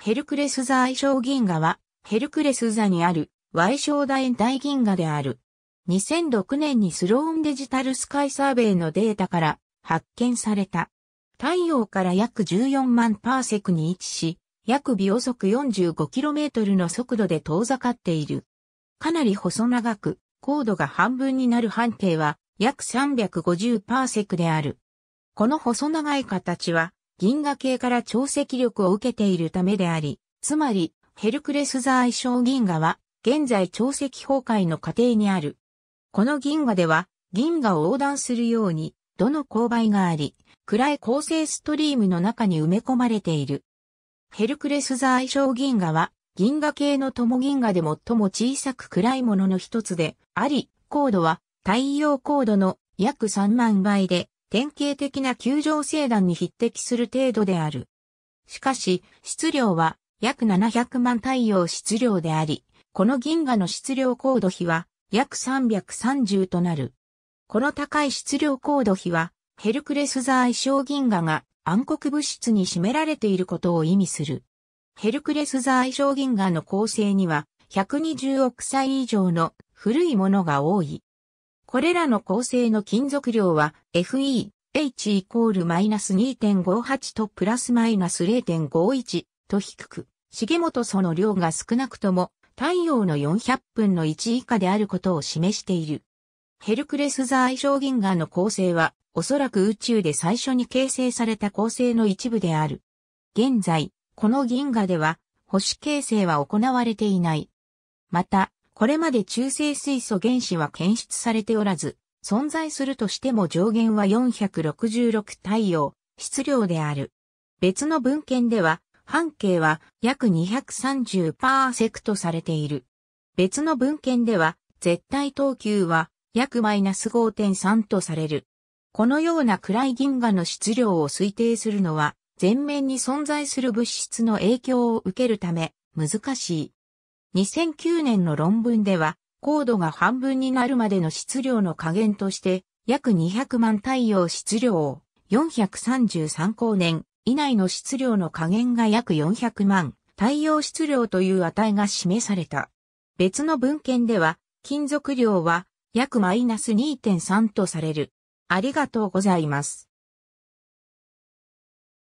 ヘルクレス座愛称銀河は、ヘルクレス座にある、矮小大円大銀河である。2006年にスローンデジタルスカイサーベイのデータから発見された。太陽から約14万パーセクに位置し、約秒速 45km の速度で遠ざかっている。かなり細長く、高度が半分になる半径は約350パーセクである。この細長い形は、銀河系から潮汐力を受けているためであり、つまり、ヘルクレス座愛称銀河は、現在潮汐崩壊の過程にある。この銀河では、銀河を横断するように、どの勾配があり、暗い構成ストリームの中に埋め込まれている。ヘルクレス座愛称銀河は、銀河系の友銀河で最も小さく暗いものの一つで、あり、高度は太陽高度の約3万倍で、典型的な球状星団に匹敵する程度である。しかし、質量は約700万太陽質量であり、この銀河の質量高度比は約330となる。この高い質量高度比は、ヘルクレス座愛称銀河が暗黒物質に占められていることを意味する。ヘルクレス座愛称銀河の構成には、120億歳以上の古いものが多い。これらの構成の金属量は FE、H イコールマイナス2.58とプラスマイナス0.51と低く、重本その量が少なくとも太陽の400分の1以下であることを示している。ヘルクレス座愛称銀河の構成は、おそらく宇宙で最初に形成された構成の一部である。現在、この銀河では、星形成は行われていない。また、これまで中性水素原子は検出されておらず、存在するとしても上限は466太陽、質量である。別の文献では、半径は約230パーセクトされている。別の文献では、絶対等級は約マイナス5.3とされる。このような暗い銀河の質量を推定するのは、全面に存在する物質の影響を受けるため、難しい。2009年の論文では、高度が半分になるまでの質量の加減として、約200万太陽質量を433光年以内の質量の加減が約400万太陽質量という値が示された。別の文献では、金属量は約マイナス2.3とされる。ありがとうございます。